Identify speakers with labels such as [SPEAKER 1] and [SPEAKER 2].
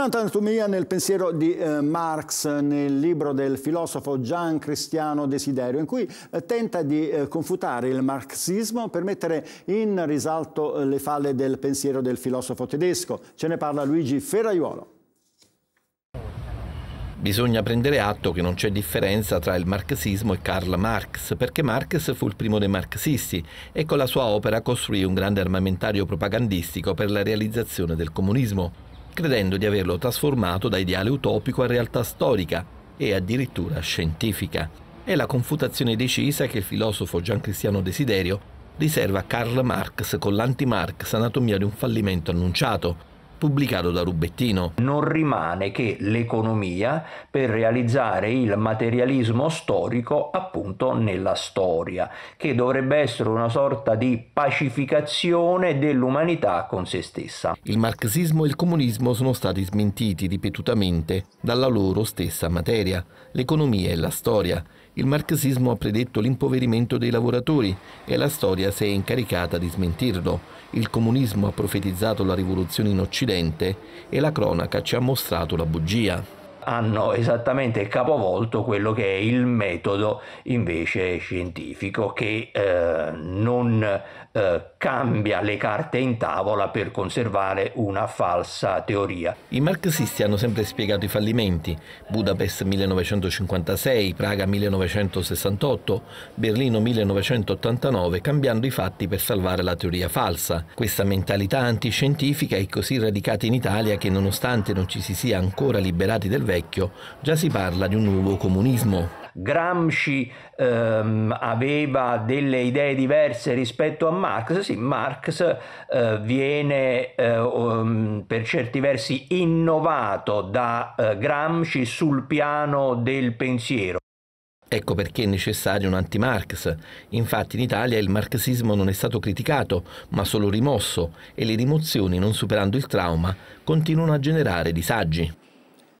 [SPEAKER 1] Un'anatomia nel pensiero di eh, Marx nel libro del filosofo Gian Cristiano Desiderio, in cui eh, tenta di eh, confutare il marxismo per mettere in risalto eh, le falle del pensiero del filosofo tedesco. Ce ne parla Luigi Ferraiuolo.
[SPEAKER 2] Bisogna prendere atto che non c'è differenza tra il marxismo e Karl Marx, perché Marx fu il primo dei marxisti e con la sua opera costruì un grande armamentario propagandistico per la realizzazione del comunismo credendo di averlo trasformato da ideale utopico a realtà storica e addirittura scientifica. È la confutazione decisa che il filosofo Gian Cristiano Desiderio riserva a Karl Marx con l'anti-Marx anatomia di un fallimento annunciato, pubblicato da Rubettino. Non rimane che l'economia per realizzare il materialismo
[SPEAKER 3] storico appunto nella storia, che dovrebbe essere una sorta di
[SPEAKER 2] pacificazione dell'umanità con se stessa. Il marxismo e il comunismo sono stati smentiti ripetutamente dalla loro stessa materia, l'economia e la storia. Il marxismo ha predetto l'impoverimento dei lavoratori e la storia si è incaricata di smentirlo. Il comunismo ha profetizzato la rivoluzione in Occidente Occidente e la cronaca ci ha mostrato la bugia hanno esattamente capovolto quello che è il metodo
[SPEAKER 3] invece scientifico che eh, non eh,
[SPEAKER 2] cambia le carte in tavola per conservare una falsa teoria. I marxisti hanno sempre spiegato i fallimenti, Budapest 1956, Praga 1968, Berlino 1989, cambiando i fatti per salvare la teoria falsa. Questa mentalità antiscientifica è così radicata in Italia che nonostante non ci si sia ancora liberati del vecchio, vecchio, già si parla di un nuovo comunismo.
[SPEAKER 3] Gramsci ehm, aveva delle idee diverse rispetto a Marx, sì, Marx eh, viene eh, um, per certi versi
[SPEAKER 2] innovato da eh, Gramsci sul piano del pensiero. Ecco perché è necessario un anti-Marx. Infatti in Italia il marxismo non è stato criticato, ma solo rimosso, e le rimozioni, non superando il trauma, continuano a generare disagi.